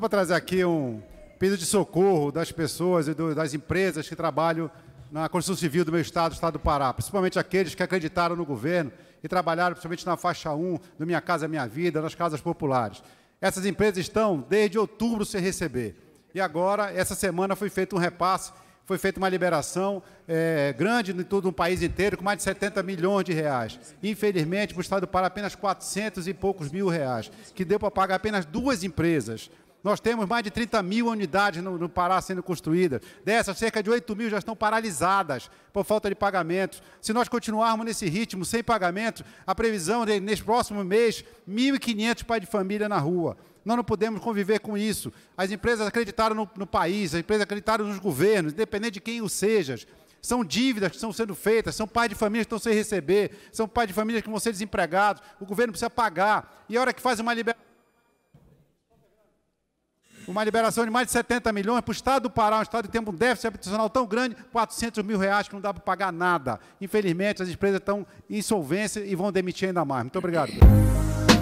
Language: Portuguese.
Vou trazer aqui um pedido de socorro das pessoas e do, das empresas que trabalham na construção civil do meu estado, do estado do Pará, principalmente aqueles que acreditaram no governo e trabalharam principalmente na faixa 1 do Minha Casa Minha Vida, nas casas populares. Essas empresas estão desde outubro sem receber. E agora, essa semana, foi feito um repasse, foi feita uma liberação é, grande em todo o país inteiro, com mais de 70 milhões de reais. Infelizmente, para o Estado do Pará, apenas 400 e poucos mil reais, que deu para pagar apenas duas empresas. Nós temos mais de 30 mil unidades no, no Pará sendo construídas. Dessas, cerca de 8 mil já estão paralisadas por falta de pagamentos. Se nós continuarmos nesse ritmo, sem pagamentos, a previsão de, nesse próximo mês, 1.500 pais de família na rua. Nós não podemos conviver com isso. As empresas acreditaram no, no país, as empresas acreditaram nos governos, independente de quem o sejas. são dívidas que estão sendo feitas, são pais de família que estão sem receber, são pais de família que vão ser desempregados, o governo precisa pagar. E a hora que faz uma liberação uma liberação de mais de 70 milhões para o Estado do Pará, um Estado que tem um déficit habitacional tão grande, 400 mil reais que não dá para pagar nada. Infelizmente, as empresas estão em insolvência e vão demitir ainda mais. Muito obrigado.